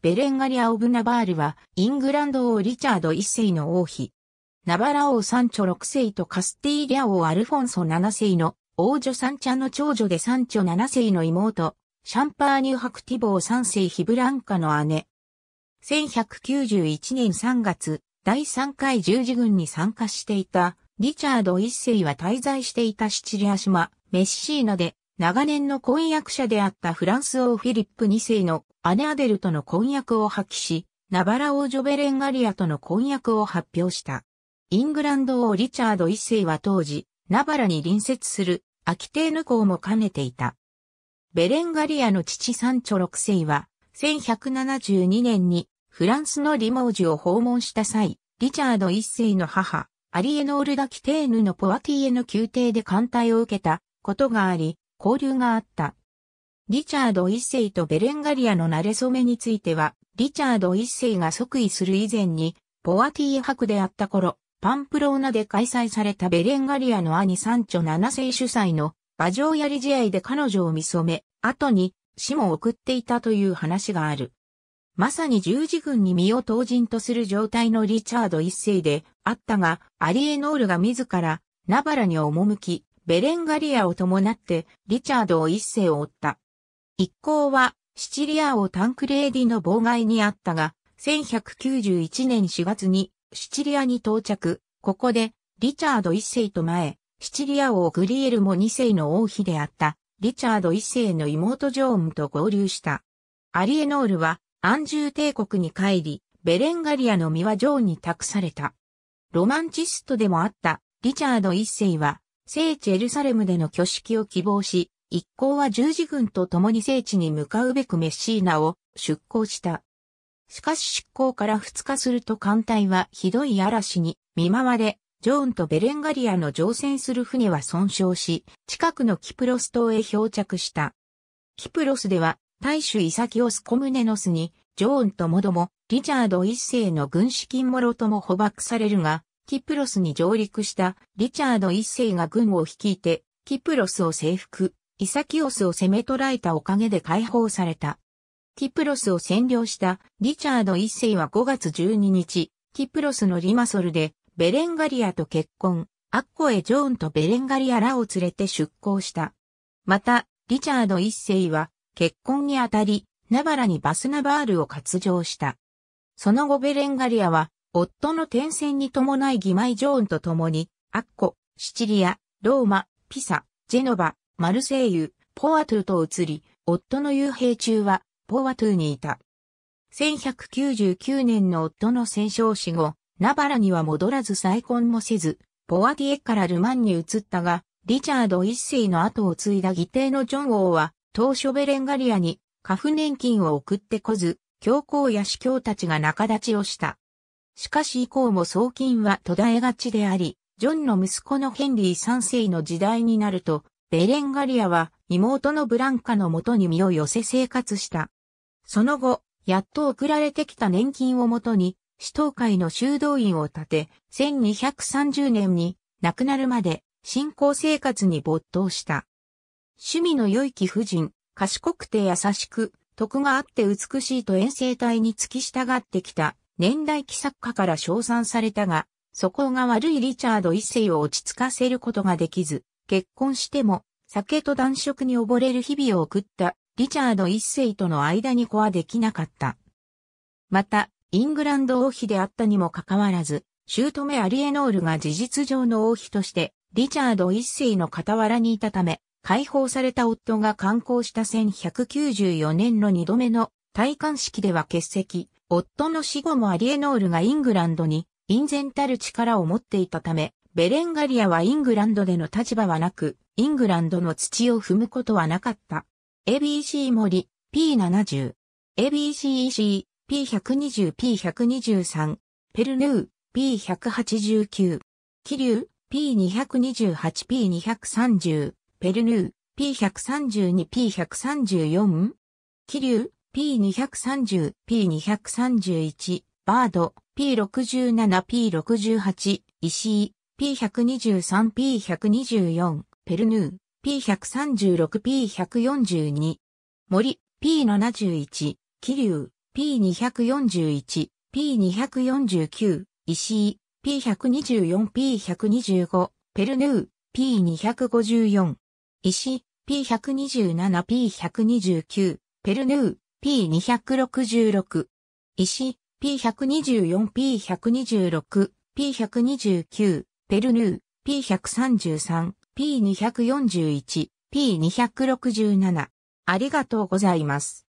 ベレンガリア・オブ・ナバールは、イングランド王リチャード一世の王妃。ナバラ王サンチョ六世とカスティーリャ王アルフォンソ七世の王女サンチャの長女でサンチョ七世の妹、シャンパーニュ・ハクティボー三世ヒブランカの姉。1191年3月、第3回十字軍に参加していた、リチャード一世は滞在していたシチリア島、メッシーナで、長年の婚約者であったフランス王フィリップ2世の姉アデルとの婚約を破棄し、ナバラ王女ベレンガリアとの婚約を発表した。イングランド王リチャード1世は当時、ナバラに隣接するアキテーヌ公も兼ねていた。ベレンガリアの父サンチョ6世は、1172年にフランスのリモージュを訪問した際、リチャード1世の母、アリエノール・ダ・キテーヌのポワティエの宮廷で艦隊を受けたことがあり、交流があった。リチャード一世とベレンガリアの慣れ染めについては、リチャード一世が即位する以前に、ポアティエ博であった頃、パンプローナで開催されたベレンガリアの兄サンチョ七世主催の馬上槍試合で彼女を見染め、後に死も送っていたという話がある。まさに十字軍に身を投人とする状態のリチャード一世であったが、アリエノールが自ら、ナバラに赴き、ベレンガリアを伴ってリチャードを一世を追った。一行はシチリア王タンクレーディの妨害にあったが、1191年4月にシチリアに到着。ここでリチャード一世と前、シチリア王グリエルも二世の王妃であったリチャード一世の妹ジョーンと合流した。アリエノールはアンジュ帝国に帰り、ベレンガリアの身はジョーンに託された。ロマンチストでもあったリチャード一世は聖地エルサレムでの挙式を希望し、一行は十字軍と共に聖地に向かうべくメッシーナを出港した。しかし出港から2日すると艦隊はひどい嵐に見舞われ、ジョーンとベレンガリアの乗船する船は損傷し、近くのキプロス島へ漂着した。キプロスでは、大衆イサキオスコムネノスに、ジョーンともども、リチャード一世の軍資金もろとも捕獲されるが、キプロスに上陸したリチャード一世が軍を率いて、キプロスを征服、イサキオスを攻め捕らえたおかげで解放された。キプロスを占領したリチャード一世は5月12日、キプロスのリマソルでベレンガリアと結婚、アッコエ・ジョーンとベレンガリアらを連れて出港した。また、リチャード一世は結婚にあたり、ナバラにバスナバールを割譲した。その後ベレンガリアは夫の転戦に伴い義妹ジョーンと共に、アッコ、シチリア、ローマ、ピサ、ジェノバ、マルセイユ、ポワトゥと移り、夫の幽閉中は、ポワトゥにいた。1199年の夫の戦勝死後、ナバラには戻らず再婚もせず、ポワティエからルマンに移ったが、リチャード一世の後を継いだ義弟のジョン王は、当初ベレンガリアに、家父年金を送ってこず、教皇や司教たちが仲立ちをした。しかし以降も送金は途絶えがちであり、ジョンの息子のヘンリー三世の時代になると、ベレンガリアは妹のブランカのもとに身を寄せ生活した。その後、やっと送られてきた年金をもとに、死闘会の修道院を建て、1230年に亡くなるまで信仰生活に没頭した。趣味の良い貴婦人、賢くて優しく、徳があって美しいと遠征隊に付き従ってきた年代記作家から称賛されたが、素行が悪いリチャード一世を落ち着かせることができず、結婚しても酒と断色に溺れる日々を送ったリチャード一世との間に子はできなかった。また、イングランド王妃であったにもかかわらず、姑アリエノールが事実上の王妃として、リチャード一世の傍らにいたため、解放された夫が観光した1194年の2度目の戴冠式では欠席、夫の死後もアリエノールがイングランドに、隠然たる力を持っていたため、ベレンガリアはイングランドでの立場はなく、イングランドの土を踏むことはなかった。ABC 森 P70。ABCEC P120 P123。ペルヌー P189。ュウ P228 P230。ペルヌー P132 P134。ュウ。P230、P231、バード、P67、P68、石井、P123、P124、ペルヌー、P136、P142、森、P71、桐生、P241、P249、石井、P124、P125、ペルヌー、P254、石井、P127、P129、ペルヌー、P266、石、P124、P126、P129、ペルヌー、P133、P241、P267。ありがとうございます。